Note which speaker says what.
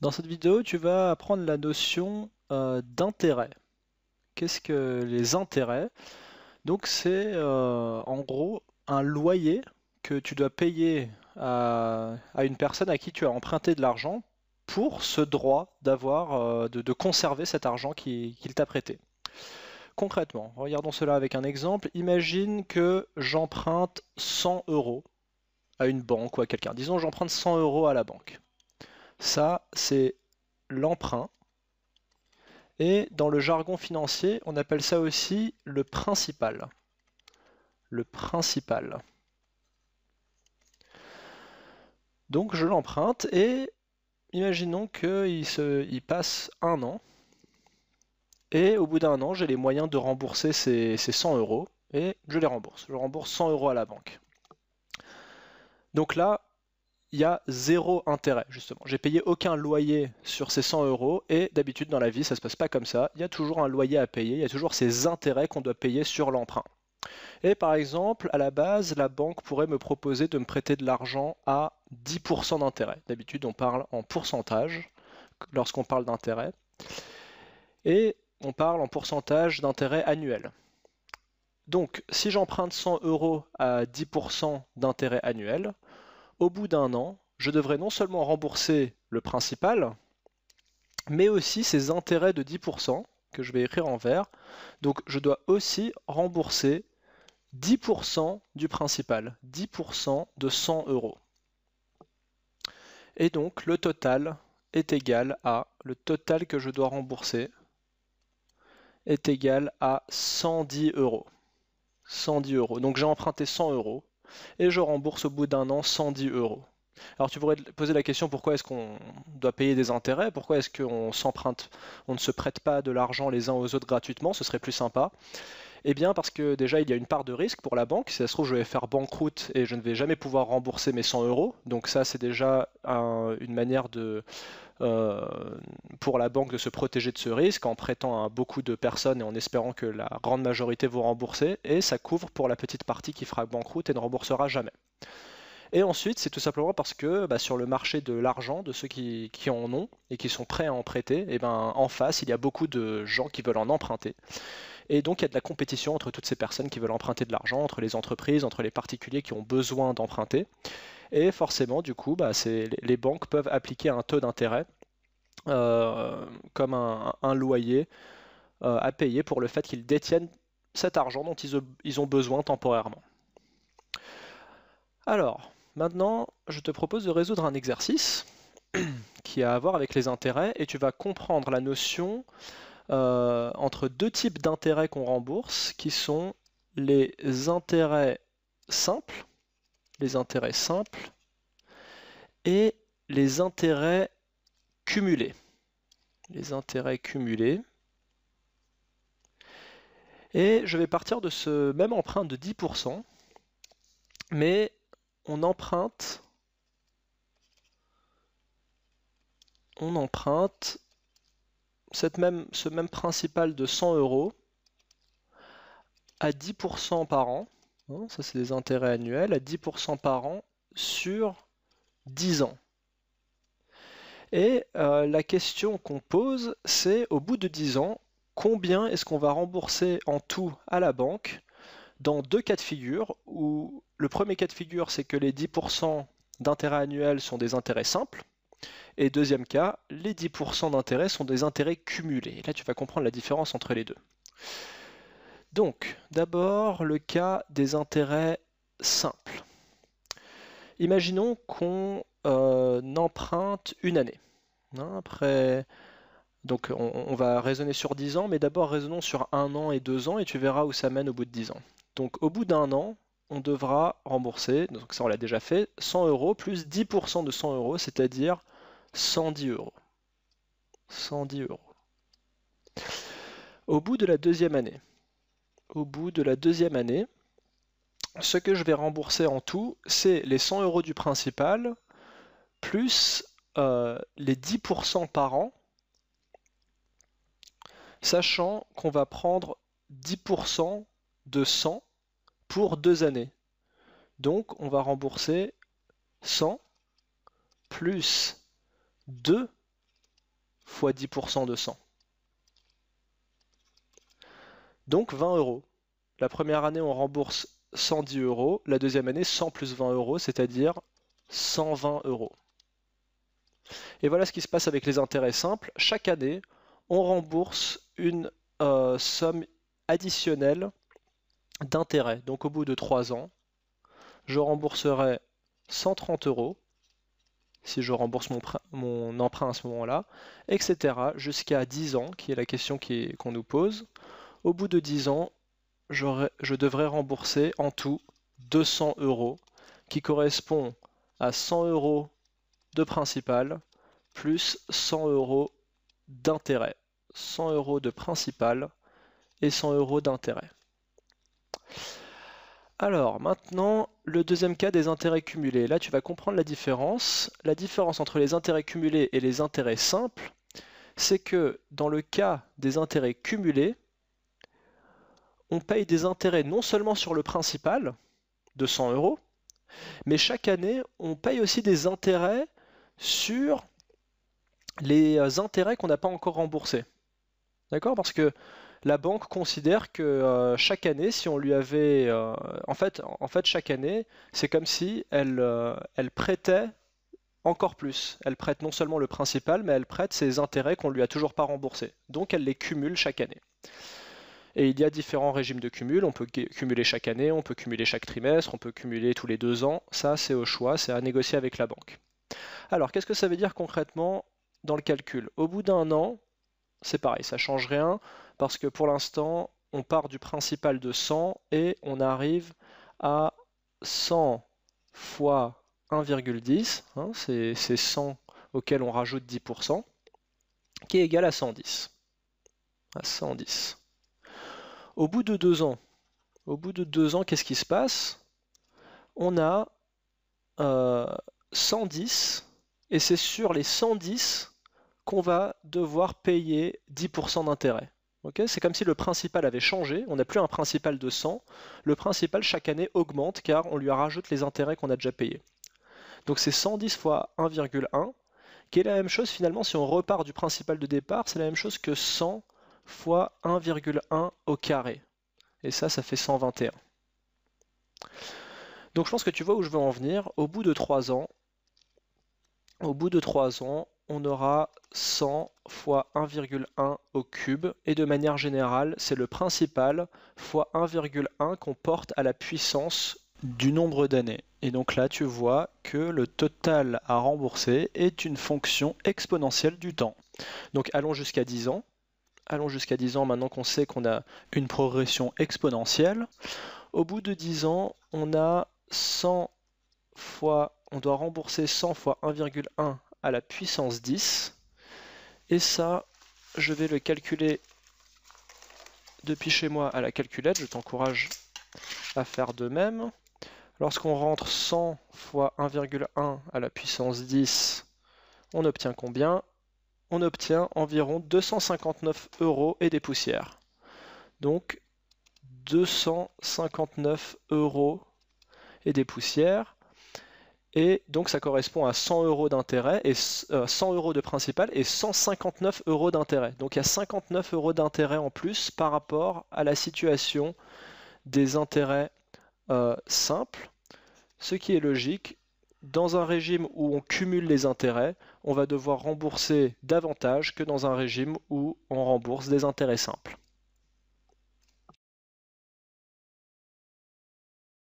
Speaker 1: Dans cette vidéo, tu vas apprendre la notion euh, d'intérêt. Qu'est-ce que les intérêts Donc c'est euh, en gros un loyer que tu dois payer à, une personne à qui tu as emprunté de l'argent pour ce droit d'avoir, euh, de, conserver cet argent qu'il t'a prêté. Concrètement, regardons cela avec un exemple. Imagine que j'emprunte 100 euros à une banque ou à quelqu'un. Disons j'emprunte 100 euros à la banque. Ça, c'est l'emprunt. Et dans le jargon financier, on appelle ça aussi le principal. Le principal. Donc je l'emprunte et imaginons qu'il il passe un an. Et au bout d'un an, j'ai les moyens de rembourser ces, ces 100 euros et je les rembourse. Je rembourse 100 euros à la banque. Donc là, il y a zéro intérêt, justement. J'ai payé aucun loyer sur ces 100 euros, et d'habitude dans la vie, ça se passe pas comme ça. Il y a toujours un loyer à payer, il y a toujours ces intérêts qu'on doit payer sur l'emprunt. Et par exemple, à la base, la banque pourrait me proposer de me prêter de l'argent à 10% d'intérêt. D'habitude, on parle en pourcentage lorsqu'on parle d'intérêt. Et on parle en pourcentage d'intérêt annuel. Donc, si j'emprunte 100 euros à 10% d'intérêt annuel, au bout d'un an, je devrais non seulement rembourser le principal, mais aussi ses intérêts de 10% que je vais écrire en vert. Donc je dois aussi rembourser 10% du principal, 10% de 100 euros. Et donc le total est égal à le total que je dois rembourser est égal à 110 euros. 110 euros. Donc j'ai emprunté 100 euros et je rembourse au bout d'un an 110 euros. Alors tu pourrais poser la question pourquoi est-ce qu'on doit payer des intérêts, pourquoi est-ce qu'on s'emprunte, on ne se prête pas de l'argent les uns aux autres gratuitement, ce serait plus sympa. Eh bien parce que déjà il y a une part de risque pour la banque, si ça se trouve je vais faire banqueroute et je ne vais jamais pouvoir rembourser mes 100 euros, donc ça c'est déjà une manière de euh, pour la banque de se protéger de ce risque en prêtant à beaucoup de personnes et en espérant que la grande majorité vous rembourser, et ça couvre pour la petite partie qui fera banqueroute et ne remboursera jamais. Et ensuite, c'est tout simplement parce que bah, sur le marché de l'argent, de ceux qui, en ont et qui sont prêts à en prêter, et eh ben, en face, il y a beaucoup de gens qui veulent en emprunter. Et donc, il y a de la compétition entre toutes ces personnes qui veulent emprunter de l'argent, entre les entreprises, entre les particuliers qui ont besoin d'emprunter. Et forcément, du coup, bah, les banques peuvent appliquer un taux d'intérêt euh, comme un, loyer euh, à payer pour le fait qu'ils détiennent cet argent dont ils, ont besoin temporairement. Alors, maintenant, je te propose de résoudre un exercice qui a à voir avec les intérêts et tu vas comprendre la notion euh, entre deux types d'intérêts qu'on rembourse qui sont les intérêts simples les intérêts simples et les intérêts cumulés. Les intérêts cumulés. Et je vais partir de ce même emprunt de 10%, mais on emprunte, on emprunte cette même, ce même principal de 100 euros à 10% par an Hein, ça, c'est des intérêts annuels à 10% par an sur 10 ans. Et euh, la question qu'on pose, c'est au bout de 10 ans, combien est-ce qu'on va rembourser en tout à la banque dans deux cas de figure où le premier cas de figure, c'est que les 10% d'intérêts annuels sont des intérêts simples. Et deuxième cas, les 10% d'intérêts sont des intérêts cumulés. là, tu vas comprendre la différence entre les deux. Donc, d'abord, le cas des intérêts simples. Imaginons qu'on euh, emprunte une année. Hein, après, donc on, va raisonner sur 10 ans, mais d'abord raisonnons sur un an et deux ans, et tu verras où ça mène au bout de 10 ans. Donc au bout d'un an, on devra rembourser, donc ça on l'a déjà fait, 100 euros plus 10% de 100 euros, c'est-à-dire 110 euros. 110 euros. Au bout de la deuxième année, au bout de la deuxième année. Ce que je vais rembourser en tout, c'est les 100 euros du principal, plus euh, les 10% par an, sachant qu'on va prendre 10% de 100 pour deux années. Donc on va rembourser 100 plus 2 fois 10% de 100 donc 20 euros. La première année, on rembourse 110 euros, la deuxième année, 100 plus 20 euros, c'est-à-dire 120 euros. Et voilà ce qui se passe avec les intérêts simples. Chaque année, on rembourse une euh, somme additionnelle d'intérêts. Donc au bout de 3 ans, je rembourserai 130 euros si je rembourse mon, emprunt à ce moment-là, etc. jusqu'à 10 ans, qui est la question qu'on nous pose. Au bout de 10 ans, je devrais rembourser en tout 200 euros, qui correspond à 100 euros de principal plus 100 euros d'intérêt. 100 euros de principal et 100 euros d'intérêt. Alors maintenant, le deuxième cas des intérêts cumulés. Là, tu vas comprendre la différence. La différence entre les intérêts cumulés et les intérêts simples, c'est que dans le cas des intérêts cumulés, on paye des intérêts non seulement sur le principal, 200 euros, mais chaque année, on paye aussi des intérêts sur les euh, intérêts qu'on n'a pas encore remboursés. D'accord Parce que la banque considère que euh, chaque année, si on lui avait... Euh, en, fait, en fait, chaque année, c'est comme si elle, elle prêtait encore plus. Elle prête non seulement le principal, mais elle prête ses intérêts qu'on lui a toujours pas remboursés. Donc elle les cumule chaque année. Et il y a différents régimes de cumul. On peut cumuler chaque année, on peut cumuler chaque trimestre, on peut cumuler tous les deux ans. Ça, c'est au choix, c'est à négocier avec la banque. Alors, qu'est-ce que ça veut dire concrètement dans le calcul Au bout d'un an, c'est pareil, ça ne change rien parce que pour l'instant, on part du principal de 100 et on arrive à 100 fois 1,10, hein, c'est 100 auquel on rajoute 10%, qui est égal à 110. À 110. Au bout de deux ans, au bout de deux ans, qu'est-ce qui se passe On a 110, euh, et c'est sur les 110 qu'on va devoir payer 10% d'intérêt. c'est comme si le principal avait changé, on n'a plus un principal de 100, le principal chaque année augmente car on lui rajoute les intérêts qu'on a déjà payés. Donc c'est 110 fois 1,1, qui est la même chose finalement si on repart du principal de départ, c'est la même chose que 100 fois 1,1 au carré. Et ça, ça fait 121. Donc je pense que tu vois où je veux en venir. Au bout de 3 ans, au bout de 3 ans, on aura 100 fois 1,1 au cube. Et de manière générale, c'est le principal fois 1,1 qu'on porte à la puissance du nombre d'années. Et donc là, tu vois que le total à rembourser est une fonction exponentielle du temps. Donc allons jusqu'à 10 ans allons jusqu'à 10 ans maintenant qu'on sait qu'on a une progression exponentielle. Au bout de 10 ans, on a 100 fois, on doit rembourser 100 fois 1,1 à la puissance 10. Et ça, je vais le calculer depuis chez moi à la calculette. Je t'encourage à faire de même. Lorsqu'on rentre 100 fois 1,1 à la puissance 10, on obtient combien on obtient environ 259 euros et des poussières. Donc 259 euros et des poussières. Et donc ça correspond à 100 euros d'intérêt et 100 euh, euros de principal et 159 euros d'intérêt. Donc il y a 59 euros d'intérêt en plus par rapport à la situation des intérêts euh, simples, ce qui est logique dans un régime où on cumule les intérêts on va devoir rembourser davantage que dans un régime où on rembourse des intérêts simples.